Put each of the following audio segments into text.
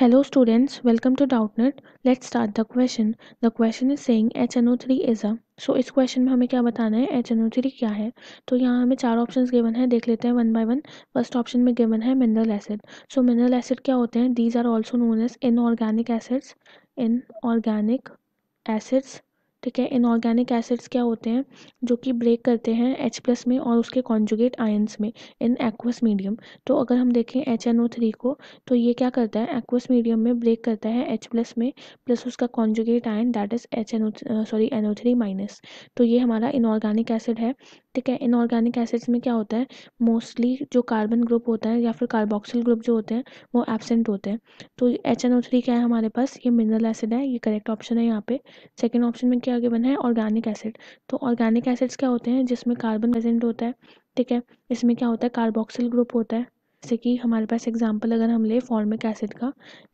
hello students Hello students, welcome to the question the question is The H N O three is a so इस question में हमें क्या बताना है H N O three क्या है तो यहाँ हमें चार ऑप्शन गिवन है देख लेते हैं one by one first option में गिवन है mineral acid so mineral acid क्या होते हैं these are also known as inorganic acids inorganic acids ठीक है इनऑर्गेनिक एसिड्स क्या होते हैं जो कि ब्रेक करते हैं एच प्लस में और उसके कॉन्जुगेट आयन्स में इन एक्वस मीडियम तो अगर हम देखें एच एन ओ थ्री को तो ये क्या करता है एक्वस मीडियम में ब्रेक करता है एच प्लस में प्लस उसका conjugate ion that is H N O sorry N O three minus तो ये हमारा इनऑर्गेनिक एसिड है ठीक है इनऑर्गेनिक एसिड्स में क्या होता है मोस्टली जो कार्बन ग्रुप होता है या फिर कार्बोक्सिल ग्रुप जो होते हैं वो एबसेंट होते हैं तो एच एन ओ थ्री क्या है हमारे पास ये मिनरल एसिड है ये करेक्ट ऑप्शन है यहाँ पे सेकेंड ऑप्शन में क्या क्या आगे बना है ऑर्गेनिक एसिड तो ऑर्गेनिक एसिड्स क्या होते हैं जिसमें कार्बन प्रेजेंट होता है ठीक है इसमें क्या होता है कार्बोक्सिल ग्रुप होता है जैसे कि हमारे पास एग्जांपल अगर हम ले फॉर्मिक एसिड का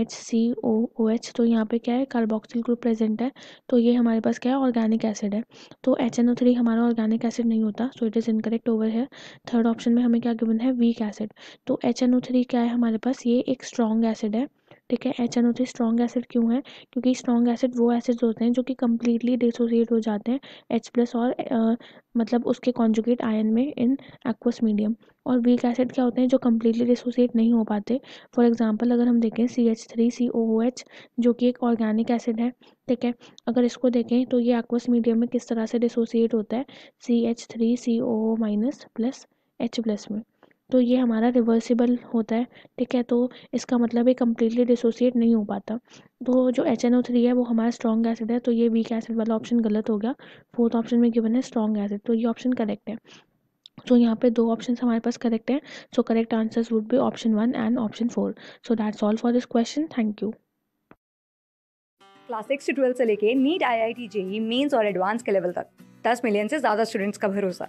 H C O O H तो यहाँ पे क्या है कार्बोक्सिल ग्रुप प्रेजेंट है तो ये हमारे पास क्या है ऑर्गेनिक एसिड है तो एच एन ओ थ्री हमारा ऑर्गेनिक एसिड नहीं होता so it is incorrect over है थर्ड ऑप्शन में हमें क्या गिवन है वीक एसिड तो एच एन ओ थ्री क्या है हमारे पास ये एक स्ट्रॉन्ग एसिड है ठीक है H N O three strong acid क्यों है क्योंकि स्ट्रॉन्ग एसिड वो एसिड्स होते हैं जो कि कम्प्लीटली डिसोसिएट हो जाते हैं एच प्लस और आ, मतलब उसके कॉन्जुगेट आयन में इन एक्वस मीडियम और वीक एसिड क्या होते हैं जो कम्प्लीटली डिसोसिएट नहीं हो पाते फॉर एग्जाम्पल अगर हम देखें C H three C O O H जो कि एक ऑर्गेनिक एसिड है ठीक है अगर इसको देखें तो ये एक्वस मीडियम में किस तरह से डिसोसिएट होता है C H three C O O minus plus H plus में तो ये हमारा रिवर्सिबल होता है ठीक है तो इसका मतलब ये कम्प्लीटली डिसोसिएट नहीं हो पाता तो जो एच एन ओ थ्री है वो हमारा स्ट्रॉन्ग एसिड है तो ये वीक एसिड वाला ऑप्शन गलत हो गया फोर्थ ऑप्शन में गिवन है स्ट्रॉन्ग एसिड तो ये ऑप्शन करेक्ट है सो so, यहाँ पे दो ऑप्शन हमारे पास करेक्ट हैं so correct answers would be option one and option four so that's all for this question thank you class six से ट्वेल्थ से लेके NEET I I T JEE mains और एडवांस के लेवल तक दस मिलियन से ज़्यादा स्टूडेंट्स का भरोसा